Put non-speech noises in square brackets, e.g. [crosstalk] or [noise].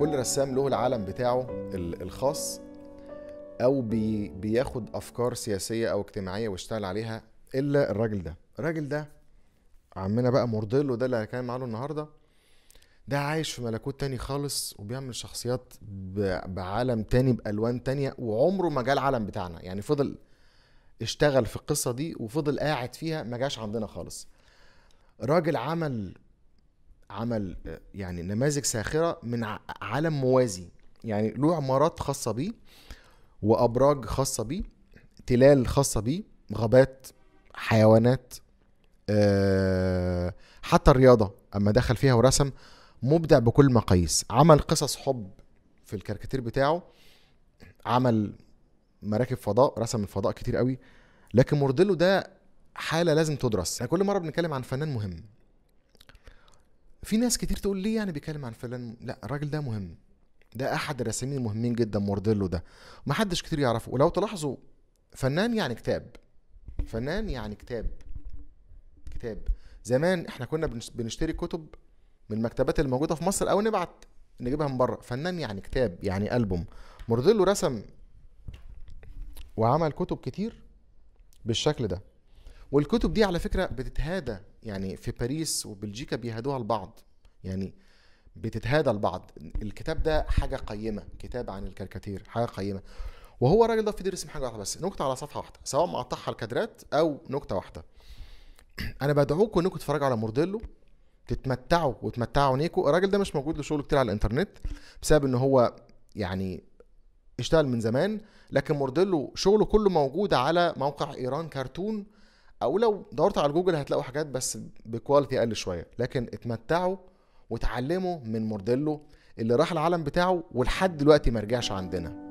كل رسام له العالم بتاعه الخاص او بي بياخد افكار سياسيه او اجتماعيه واشتغل عليها الا الراجل ده الراجل ده عمنا بقى مورديلو ده اللي هنتكلم معاه النهارده ده عايش في ملكوت تاني خالص وبيعمل شخصيات بعالم تاني بالوان تانية وعمره ما جه العالم بتاعنا يعني فضل اشتغل في القصه دي وفضل قاعد فيها ما جاش عندنا خالص راجل عمل عمل يعني نماذج ساخره من عالم موازي يعني له عمارات خاصه بيه وابراج خاصه بيه تلال خاصه بيه غابات حيوانات آه، حتى الرياضه اما دخل فيها ورسم مبدع بكل مقاييس عمل قصص حب في الكاريكاتير بتاعه عمل مراكب فضاء رسم الفضاء كتير قوي لكن مورديلو ده حاله لازم تدرس يعني كل مره بنتكلم عن فنان مهم في ناس كتير تقول ليه يعني بيتكلم عن فلان لا الراجل ده مهم ده احد الرسامين المهمين جدا مورديلو ده محدش كتير يعرفه ولو تلاحظوا فنان يعني كتاب فنان يعني كتاب كتاب زمان احنا كنا بنشتري كتب من المكتبات الموجوده في مصر او نبعت نجيبها من بره فنان يعني كتاب يعني البوم مورديلو رسم وعمل كتب كتير بالشكل ده والكتب دي على فكره بتتهادى يعني في باريس وبلجيكا بيهادوها البعض يعني بتتهادى البعض الكتاب ده حاجه قيمه كتاب عن الكاريكاتير حاجه قيمه وهو الراجل ده في يرسم حاجه واحده بس نكته على صفحه واحده سواء مقطعها الكادرات او نكته واحده [clears throat] انا بدعوكم انكم تتفرجوا على مورديلو تتمتعوا وتمتعوا نيكو الراجل ده مش موجود له شغل كتير على الانترنت بسبب ان هو يعني اشتغل من زمان لكن مورديلو شغله كله موجود على موقع ايران كرتون او لو دورت على جوجل هتلاقوا حاجات بس بكواليتي اقل شويه لكن اتمتعوا وتعلموا من مورديلو اللي راح العالم بتاعه ولحد دلوقتي ما رجعش عندنا